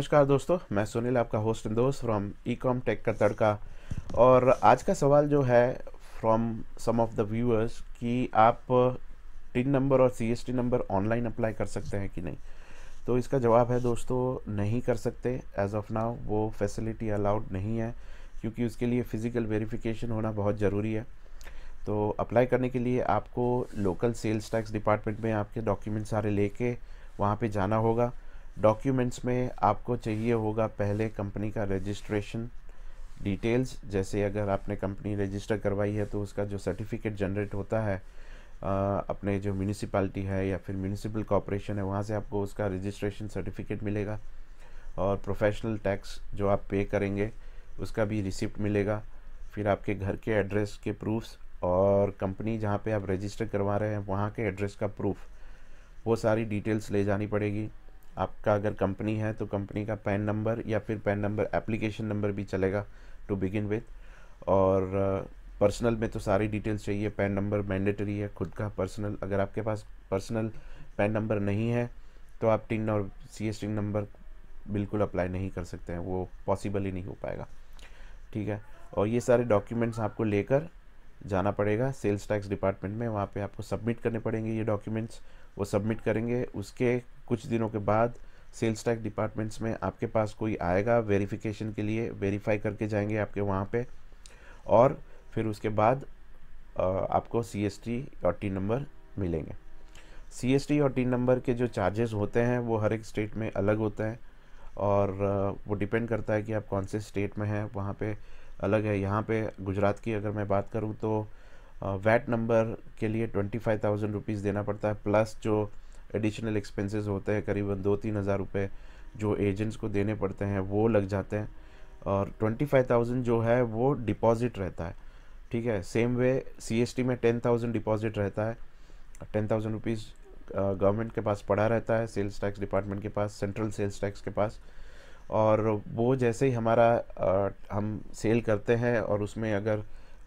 नमस्कार दोस्तों मैं सुनील आपका होस्ट एंड दोस्त फ्रॉम ई कॉम टेक का तड़का और आज का सवाल जो है from some of the viewers कि आप टिन नंबर और सीएसटी नंबर ऑनलाइन अप्लाई कर सकते हैं कि नहीं तो इसका जवाब है दोस्तों नहीं कर सकते एज ऑफ नाउ वो फैसिलिटी अलाउड नहीं है क्योंकि उसके लिए फ़िज़िकल वेरिफिकेशन होना बहुत ज़रूरी है तो अप्लाई करने के लिए आपको लोकल सेल्स टैक्स डिपार्टमेंट में आपके डॉक्यूमेंट सारे लेके वहाँ पे जाना होगा डॉक्यूमेंट्स में आपको चाहिए होगा पहले कंपनी का रजिस्ट्रेशन डिटेल्स जैसे अगर आपने कंपनी रजिस्टर करवाई है तो उसका जो सर्टिफिकेट जनरेट होता है आ, अपने जो म्यूनिसपाल्टी है या फिर म्यूनिसिपल कॉरपोरेशन है वहाँ से आपको उसका रजिस्ट्रेशन सर्टिफिकेट मिलेगा और प्रोफेशनल टैक्स जो आप पे करेंगे उसका भी रिसिप्ट मिलेगा फिर आपके घर के एड्रेस के प्रूफ्स और कंपनी जहाँ पे आप रजिस्टर करवा रहे हैं वहाँ के एड्रेस का प्रूफ वो सारी डिटेल्स ले जानी पड़ेगी आपका अगर कंपनी है तो कंपनी का पैन नंबर या फिर पैन नंबर एप्लीकेशन नंबर भी चलेगा टू बिगिन विथ और पर्सनल में तो सारी डिटेल्स चाहिए पैन नंबर मैंडेटरी है खुद का पर्सनल अगर आपके पास पर्सनल पैन नंबर नहीं है तो आप टिन और सी एस टिन नंबर बिल्कुल अप्लाई नहीं कर सकते हैं वो पॉसिबल ही नहीं हो पाएगा ठीक है और ये सारे डॉक्यूमेंट्स आपको लेकर जाना पड़ेगा सेल्स टैक्स डिपार्टमेंट में वहाँ पे आपको सबमिट करने पड़ेंगे ये डॉक्यूमेंट्स वो सबमिट करेंगे उसके कुछ दिनों के बाद सेल्स टैक्स डिपार्टमेंट्स में आपके पास कोई आएगा वेरिफिकेशन के लिए वेरीफाई करके जाएंगे आपके वहाँ पे और फिर उसके बाद आपको सी एस टी और टी नंबर मिलेंगे सी एस टी और टी नंबर के जो चार्जेस होते हैं वो हर एक स्टेट में अलग होते हैं और वो डिपेंड करता है कि आप कौन से स्टेट में हैं वहाँ पे अलग है यहाँ पे गुजरात की अगर मैं बात करूँ तो वैट नंबर के लिए ट्वेंटी फाइव थाउजेंड रुपीज़ देना पड़ता है प्लस जो एडिशनल एक्सपेंसेस होते हैं करीबन दो तीन हज़ार रुपये जो एजेंट्स को देने पड़ते हैं वो लग जाते हैं और ट्वेंटी फाइव थाउजेंड जो है वो डिपॉज़िट रहता है ठीक है same way C S T में टेन थाउजेंड डिपॉज़िट रहता है टेन थाउजेंड रुपीज़ गवर्नमेंट के पास पड़ा रहता है सेल्स टैक्स डिपार्टमेंट के पास सेंट्रल सेल्स टैक्स के पास और वो जैसे ही हमारा आ, हम सेल करते हैं और उसमें अगर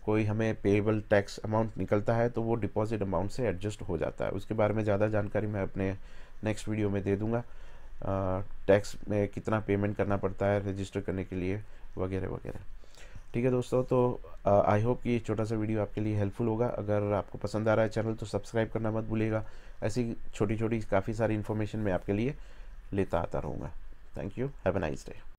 कोई हमें पेएबल टैक्स अमाउंट निकलता है तो वो डिपॉजिट अमाउंट से एडजस्ट हो जाता है उसके बारे में ज़्यादा जानकारी मैं अपने नेक्स्ट वीडियो में दे दूँगा टैक्स में कितना पेमेंट करना पड़ता है रजिस्टर करने के लिए वगैरह वगैरह ठीक है दोस्तों तो आई होप कि ये छोटा सा वीडियो आपके लिए हेल्पफुल होगा अगर आपको पसंद आ रहा है चैनल तो सब्सक्राइब करना मत भूलिएगा ऐसी छोटी छोटी काफ़ी सारी इन्फॉर्मेशन मैं आपके लिए लेता आता रहूँगा thank you have a nice day